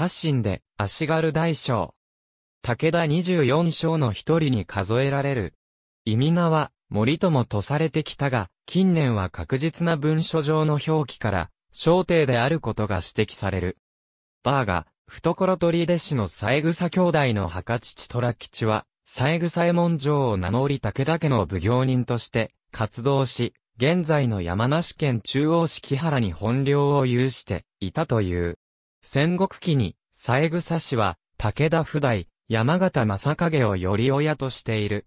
発身で、足軽大将。武田24将の一人に数えられる。意味名は、森友とされてきたが、近年は確実な文書上の表記から、小帝であることが指摘される。バーが、懐取出子の三枝兄弟の墓父虎吉は、三枝右衛門城を名乗り武田家の奉行人として活動し、現在の山梨県中央市木原に本領を有していたという。戦国期に、三枝氏は、武田不代、山形正影をより親としている。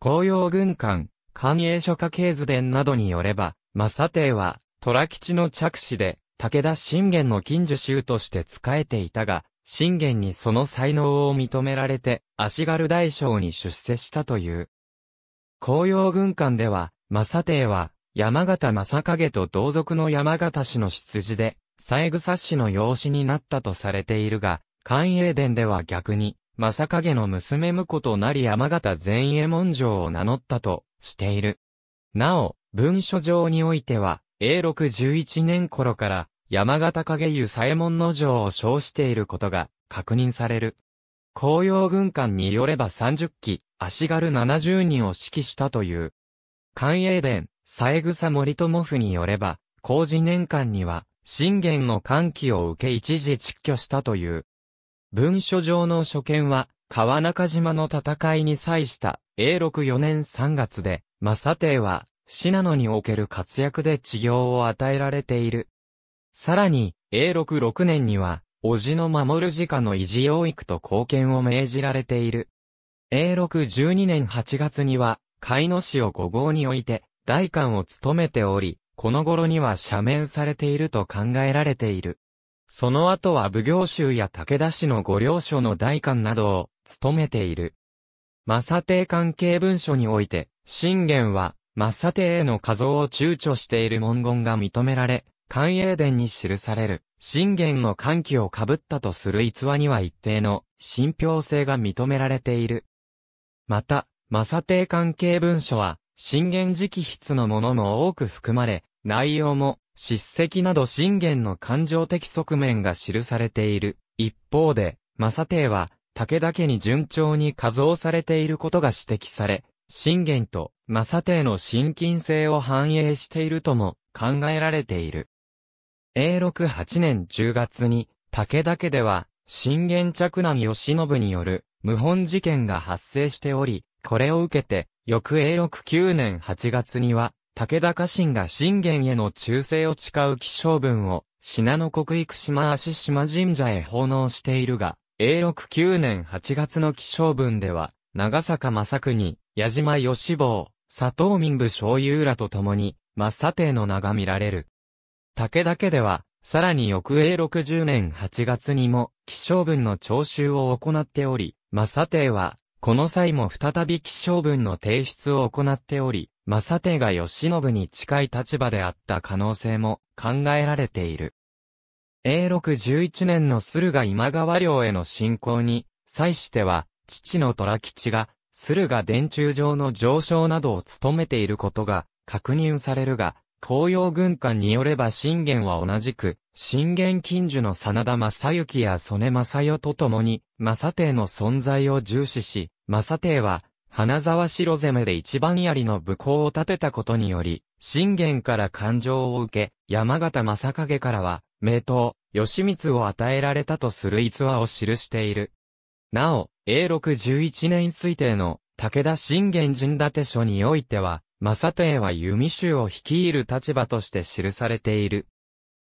紅葉軍艦、官営書家系図伝などによれば、正帝は、虎吉の着手で、武田信玄の近所衆として仕えていたが、信玄にその才能を認められて、足軽大将に出世したという。紅葉軍艦では、正帝は、山形正影と同族の山形氏の出自で、三枝氏の養子になったとされているが、寛永殿では逆に、正影の娘婿となり山形前衛門城を名乗ったとしている。なお、文書上においては、永禄11年頃から、山形影湯左衛門の城を称していることが確認される。紅葉軍艦によれば30機、足軽70人を指揮したという。寛永殿、三枝森友府によれば、工事年間には、信玄の歓喜を受け一時撤居したという。文書上の所見は、川中島の戦いに際した永禄4年3月で、正帝は、信濃における活躍で治療を与えられている。さらに、永禄6年には、叔父の守る自家の維持養育と貢献を命じられている。永禄12年8月には、海野市を五号において、大官を務めており、この頃には赦免されていると考えられている。その後は奉行衆や武田氏の御領所の代官などを務めている。正帝関係文書において、信玄は、正帝への画像を躊躇している文言が認められ、関英伝に記される、信玄の歓喜を被ったとする逸話には一定の信憑性が認められている。また、正帝関係文書は、信玄直筆のものも多く含まれ、内容も、叱責など信玄の感情的側面が記されている。一方で、正帝は、武田家に順調に加増されていることが指摘され、信玄と正帝の親近性を反映しているとも考えられている。永禄8年10月に、武田家では、信玄嫡男義信による、謀反事件が発生しており、これを受けて、翌永禄9年8月には、武田家臣が信玄への忠誠を誓う気象文を、信濃国育島足島神社へ奉納しているが、永禄9年8月の気象文では、長坂正国、矢島義坊、佐藤民部昭友らと共に、正帝の名が見られる。武田家では、さらに翌永禄10年8月にも、気象文の徴収を行っており、正帝は、この際も再び気象文の提出を行っており、正手が義信に近い立場であった可能性も考えられている。永禄11年の駿河今川領への侵攻に、際しては、父の虎吉が、駿河殿中上の上昇などを務めていることが確認されるが、紅葉軍艦によれば信玄は同じく、信玄近所の真田正幸や曽根正代と共に、正帝の存在を重視し、正帝は、花沢城攻めで一番槍の武功を立てたことにより、信玄から感情を受け、山形正影からは、名刀、義光を与えられたとする逸話を記している。なお、永禄11年推定の武田信玄陣立書においては、正帝は弓衆を率いる立場として記されている。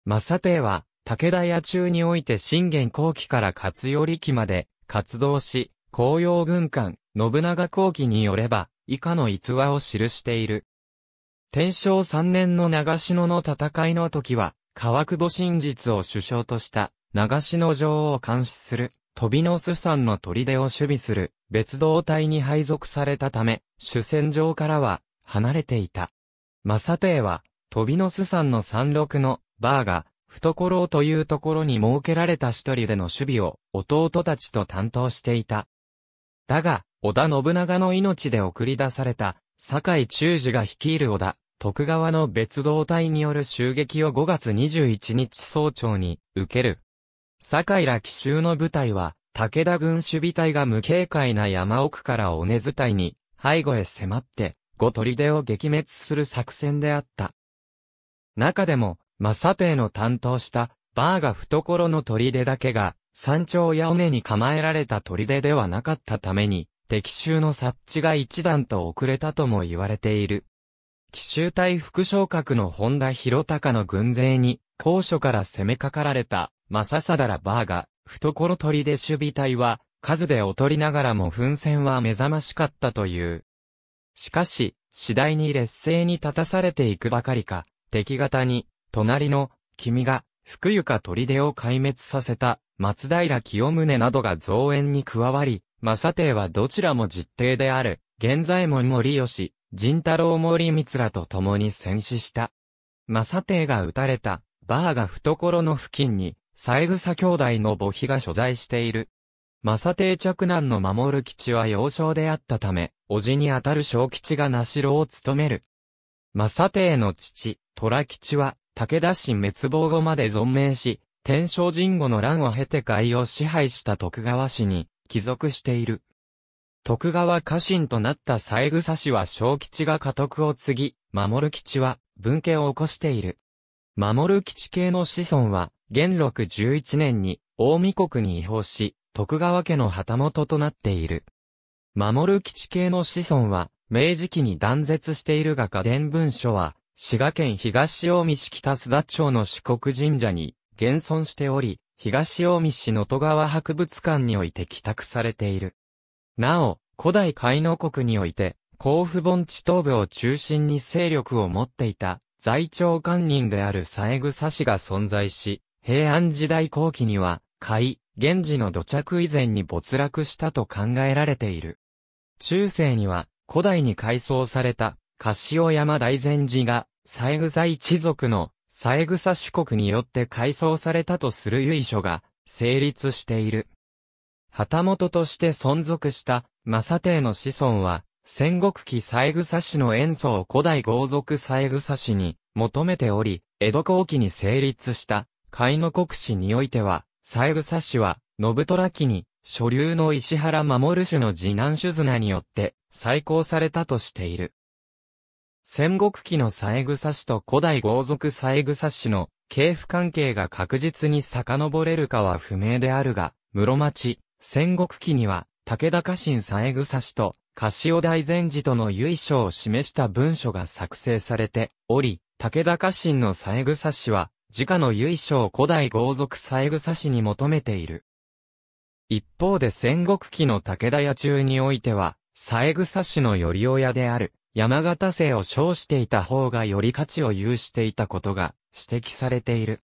正帝は、武田野中において信玄後期から勝頼期まで活動し、紅葉軍艦、信長後期によれば、以下の逸話を記している。天正3年の長篠の戦いの時は、川久保真実を首相とした、長篠城を監視する、飛びの巣山の砦を守備する、別動隊に配属されたため、主戦場からは、離れていた。正帝は、飛びの巣山の山麓の、バーが、懐というところに設けられた一人での守備を、弟たちと担当していた。だが、織田信長の命で送り出された、堺中治が率いる織田、徳川の別動隊による襲撃を5月21日早朝に受ける。堺ら奇襲の部隊は、武田軍守備隊が無警戒な山奥から尾根伝いに、背後へ迫って、五砦を撃滅する作戦であった。中でも、正帝の担当した、バーが懐の砦だけが、山頂や尾根に構えられた砦ではなかったために、敵襲の察知が一段と遅れたとも言われている。奇襲隊副将格の本田博隆の軍勢に、高所から攻めかかられた、正貞らバーが、懐取りで守備隊は、数で劣りながらも奮戦は目覚ましかったという。しかし、次第に劣勢に立たされていくばかりか、敵方に、隣の、君が、福床砦を壊滅させた松平清宗などが増援に加わり、正帝はどちらも実帝である、現在も森吉、仁太郎森光らと共に戦死した。正帝が撃たれた、バーが懐の付近に、三枝兄弟の墓碑が所在している。正帝嫡男の守る基地は幼少であったため、叔父にあたる小吉が名城を務める。正帝の父、虎吉は、武田氏滅亡後まで存命し、天正神後の乱を経て海を支配した徳川氏に帰属している。徳川家臣となった三枝氏は小吉が家督を継ぎ、守吉は分家を起こしている。守吉系の子孫は、元禄11年に大見国に違法し、徳川家の旗本となっている。守る系の子孫は、明治期に断絶しているが家伝文書は、滋賀県東近江市北須田町の四国神社に現存しており、東近江市能登川博物館において寄託されている。なお、古代海能国において、甲府盆地東部を中心に勢力を持っていた、在庁官人である佐江草氏が存在し、平安時代後期には、海、源氏の土着以前に没落したと考えられている。中世には、古代に改装された、カシオ山大禅寺が三枝一族のグサ主国によって改装されたとする由緒が成立している。旗本として存続した正帝の子孫は、戦国期グサ氏の演奏を古代豪族グサ氏に求めており、江戸後期に成立した海の国史においては、グサ氏は、信虎期に、所流の石原守主の次男主綱によって、再興されたとしている。戦国期の三枝氏と古代豪族三枝氏の系譜関係が確実に遡れるかは不明であるが、室町、戦国期には、武田家臣三枝氏と、柏大善寺との由緒を示した文書が作成されており、武田家臣の三枝氏は、自家の由緒を古代豪族三枝氏に求めている。一方で戦国期の武田屋中においては、三枝氏の頼親である、山形姓を称していた方がより価値を有していたことが指摘されている。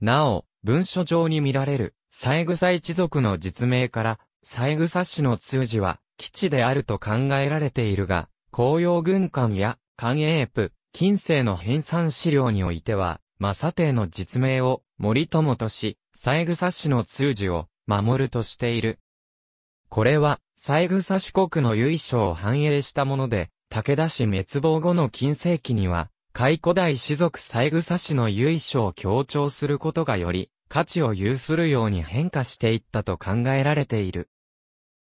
なお、文書上に見られる、三枝一族の実名から、三枝氏の通字は、基地であると考えられているが、紅葉軍艦や、官営部、近世の編纂資料においては、正帝の実名を、森友とし、三枝氏の通字を、守るとしている。これは、三枝氏国の由緒を反映したもので、武田氏滅亡後の近世紀には、開古代士族三草氏の由緒を強調することがより、価値を有するように変化していったと考えられている。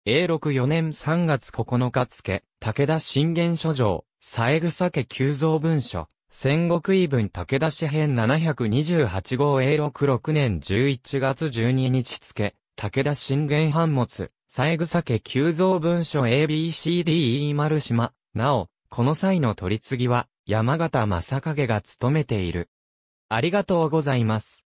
永禄4年3月9日付、武田信玄書状、三草家急増文書、戦国異文武田氏編728号永禄6年11月12日付、武田信玄版物、三草家急増文書 ABCDE 丸島、なお、この際の取り次ぎは、山形正景が務めている。ありがとうございます。